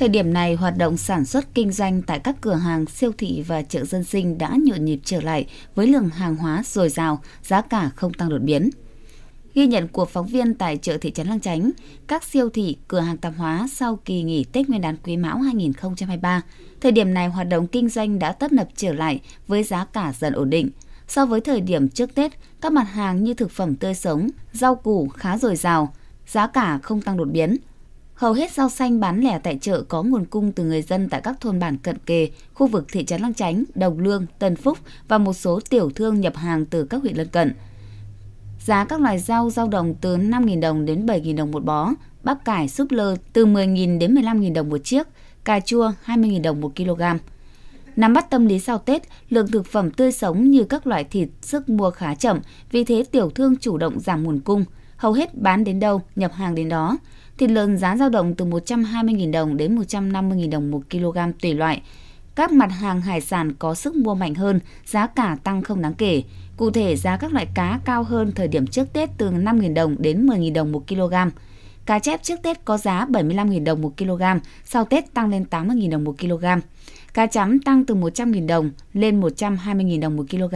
Thời điểm này, hoạt động sản xuất kinh doanh tại các cửa hàng, siêu thị và chợ dân sinh đã nhộn nhịp trở lại với lượng hàng hóa dồi dào, giá cả không tăng đột biến. Ghi nhận của phóng viên tại chợ thị trấn Lăng Chánh, các siêu thị, cửa hàng tạp hóa sau kỳ nghỉ Tết Nguyên đán Quý Mão 2023, thời điểm này hoạt động kinh doanh đã tấp nập trở lại với giá cả dần ổn định. So với thời điểm trước Tết, các mặt hàng như thực phẩm tươi sống, rau củ khá dồi dào, giá cả không tăng đột biến – Hầu hết rau xanh bán lẻ tại chợ có nguồn cung từ người dân tại các thôn bản cận kề, khu vực thị trấn Lăng Chánh, Đồng Lương, Tân Phúc và một số tiểu thương nhập hàng từ các huyện lân cận. Giá các loài rau dao đồng từ 5.000 đồng đến 7.000 đồng một bó, bắp cải, súp lơ từ 10.000 đến 15.000 đồng một chiếc, cà chua 20.000 đồng một kg. Nắm bắt tâm lý sau Tết, lượng thực phẩm tươi sống như các loại thịt sức mua khá chậm, vì thế tiểu thương chủ động giảm nguồn cung – hầu hết bán đến đâu, nhập hàng đến đó. Thịt lợn giá dao động từ 120.000 đồng đến 150.000 đồng một kg tùy loại. Các mặt hàng hải sản có sức mua mạnh hơn, giá cả tăng không đáng kể. Cụ thể, giá các loại cá cao hơn thời điểm trước Tết từ 5.000 đồng đến 10.000 đồng một kg. Cá chép trước Tết có giá 75.000 đồng 1 kg, sau Tết tăng lên 80.000 đồng 1 kg. Cá chấm tăng từ 100.000 đồng lên 120.000 đồng 1 kg.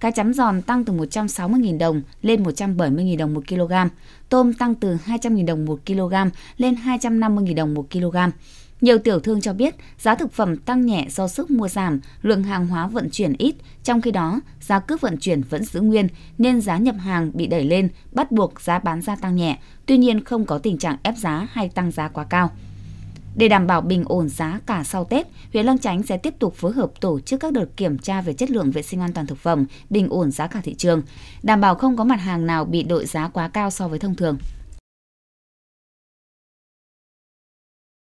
Cá chấm giòn tăng từ 160.000 đồng lên 170.000 đồng 1 kg. Tôm tăng từ 200.000 đồng 1 kg lên 250.000 đồng 1 kg. Nhiều tiểu thương cho biết giá thực phẩm tăng nhẹ do sức mua giảm, lượng hàng hóa vận chuyển ít, trong khi đó giá cước vận chuyển vẫn giữ nguyên nên giá nhập hàng bị đẩy lên, bắt buộc giá bán ra tăng nhẹ, tuy nhiên không có tình trạng ép giá hay tăng giá quá cao. Để đảm bảo bình ổn giá cả sau Tết, huyện Lăng Chánh sẽ tiếp tục phối hợp tổ chức các đợt kiểm tra về chất lượng vệ sinh an toàn thực phẩm, bình ổn giá cả thị trường, đảm bảo không có mặt hàng nào bị đội giá quá cao so với thông thường.